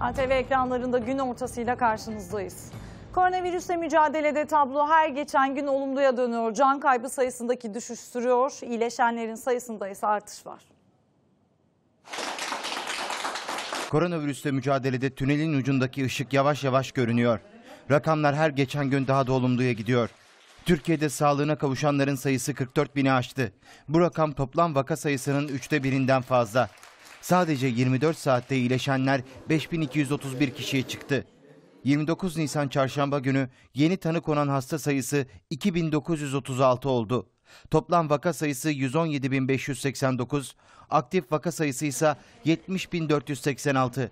ATV ekranlarında gün ortasıyla karşınızdayız. Koronavirüsle mücadelede tablo her geçen gün olumluya dönüyor. Can kaybı sayısındaki düşüş sürüyor. İyileşenlerin sayısında ise artış var. Koronavirüsle mücadelede tünelin ucundaki ışık yavaş yavaş görünüyor. Rakamlar her geçen gün daha da olumluya gidiyor. Türkiye'de sağlığına kavuşanların sayısı 44 bini aştı. Bu rakam toplam vaka sayısının üçte birinden fazla. Sadece 24 saatte iyileşenler 5231 kişiye çıktı. 29 Nisan çarşamba günü yeni tanı konan hasta sayısı 2936 oldu. Toplam vaka sayısı 117.589, aktif vaka sayısı ise 70.486.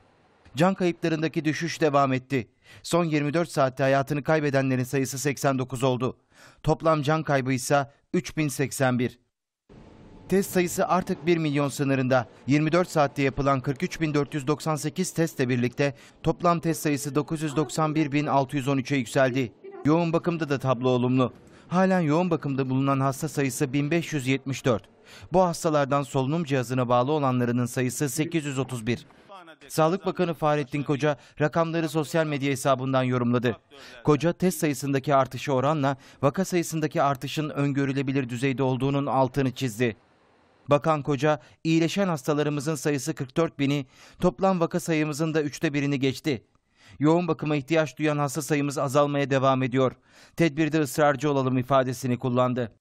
Can kayıplarındaki düşüş devam etti. Son 24 saatte hayatını kaybedenlerin sayısı 89 oldu. Toplam can kaybı ise 3081 test sayısı artık 1 milyon sınırında. 24 saatte yapılan 43.498 testle birlikte toplam test sayısı 991.613'e yükseldi. Yoğun bakımda da tablo olumlu. Halen yoğun bakımda bulunan hasta sayısı 1574. Bu hastalardan solunum cihazına bağlı olanlarının sayısı 831. Sağlık Bakanı Fahrettin Koca rakamları sosyal medya hesabından yorumladı. Koca test sayısındaki artışı oranla vaka sayısındaki artışın öngörülebilir düzeyde olduğunun altını çizdi. Bakan Koca, iyileşen hastalarımızın sayısı 44 bini, toplam vaka sayımızın da üçte birini geçti. Yoğun bakıma ihtiyaç duyan hasta sayımız azalmaya devam ediyor. Tedbirde ısrarcı olalım ifadesini kullandı.